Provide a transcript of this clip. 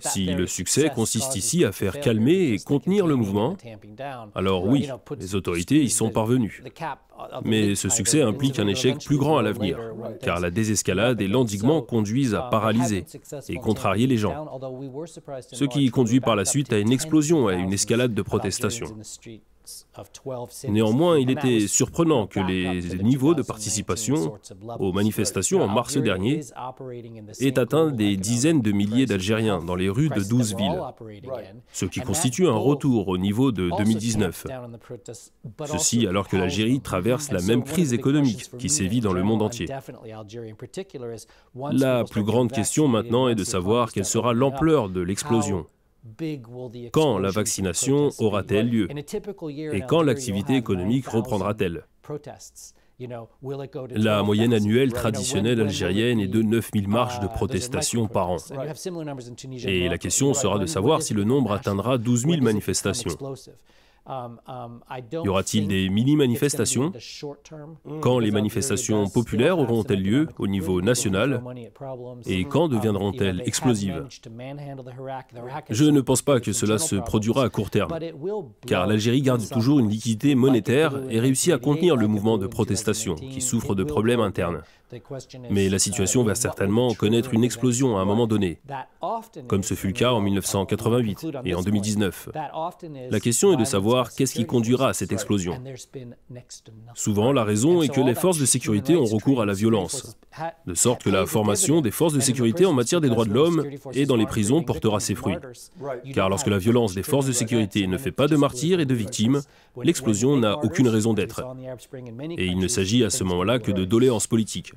Si le succès consiste ici à faire calmer et contenir le mouvement, alors oui, les autorités y sont parvenues. Mais ce succès implique un échec plus grand à l'avenir, car la désescalade et l'endiguement conduisent à uh, paralyser et contrarier les gens, ce qui conduit par la suite à une explosion, à une escalade de protestation. Néanmoins, il était surprenant que les niveaux de participation aux manifestations en mars dernier aient atteint des dizaines de milliers d'Algériens dans les rues de 12 villes, ce qui constitue un retour au niveau de 2019. Ceci alors que l'Algérie traverse la même crise économique qui sévit dans le monde entier. La plus grande question maintenant est de savoir quelle sera l'ampleur de l'explosion quand la vaccination aura-t-elle lieu Et quand l'activité économique reprendra-t-elle la moyenne annuelle traditionnelle algérienne est de 9000 ah, marches de protestation par an. Et la question sera de savoir si le nombre atteindra 12 000 manifestations. Um, um, y aura-t-il des mini-manifestations Quand les manifestations populaires auront-elles lieu au niveau national Et quand um, deviendront-elles explosives Je ne pense pas que cela se produira à court terme, car l'Algérie garde toujours une liquidité monétaire et réussit à contenir le mouvement de protestation qui souffre de problèmes internes. Mais la uh, situation va certainement connaître une explosion à un moment donné, comme ce fut le cas en 1988 et en 2019. La question est de savoir qu'est-ce qui conduira à cette explosion. Souvent, la raison est que les forces de sécurité ont recours à la violence, de sorte que la formation des forces de sécurité en matière des droits de l'homme et dans les prisons portera ses fruits. Car lorsque la violence des forces de sécurité ne fait pas de martyrs et de victimes, l'explosion n'a aucune raison d'être. Et il ne s'agit à ce moment-là que de doléances politiques.